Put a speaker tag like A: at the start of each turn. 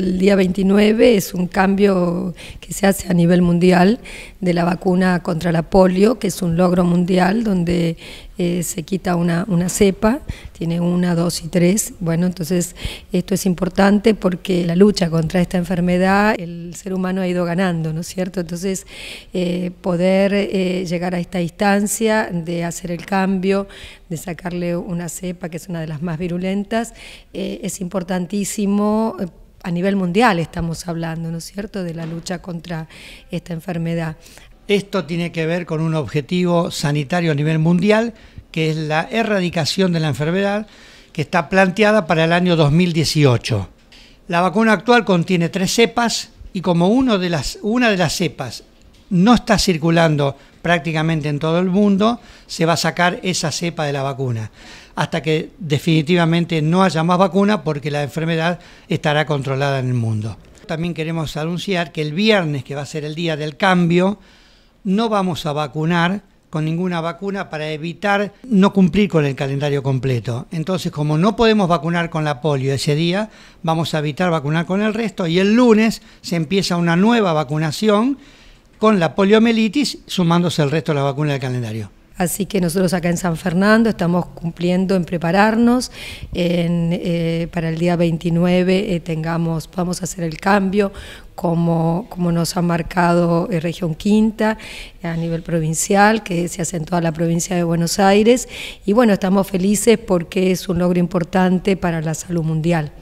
A: El día 29 es un cambio que se hace a nivel mundial de la vacuna contra la polio, que es un logro mundial donde eh, se quita una, una, cepa, tiene una, dos y tres. Bueno, entonces esto es importante porque la lucha contra esta enfermedad el ser humano ha ido ganando, ¿no es cierto? Entonces eh, poder eh, llegar a esta distancia de hacer el cambio, de sacarle una cepa que es una de las más virulentas, es importantísimo a nivel mundial estamos hablando, ¿no es cierto?, de la lucha contra esta enfermedad. Esto
B: tiene que ver con un objetivo sanitario a nivel mundial, que es la erradicación de la enfermedad, que está planteada para el año 2018. La vacuna actual contiene tres cepas y como de las, una de las cepas no está circulando prácticamente en todo el mundo se va a sacar esa cepa de la vacuna, hasta que definitivamente no haya más vacuna porque la enfermedad estará controlada en el mundo. También queremos anunciar que el viernes, que va a ser el día del cambio, no vamos a vacunar con ninguna vacuna para evitar no cumplir con el calendario completo. Entonces, como no podemos vacunar con la polio ese día, vamos a evitar vacunar con el resto y el lunes se empieza una nueva vacunación con la poliomielitis, sumándose al resto de la vacunas del calendario.
A: Así que nosotros acá en San Fernando estamos cumpliendo en prepararnos, eh, para el día 29 eh, tengamos, podamos hacer el cambio como, nos ha marcado eh, Región Quinta a nivel provincial, que se hace en toda la provincia de Buenos Aires. Y bueno, estamos felices porque es un logro importante para la salud mundial.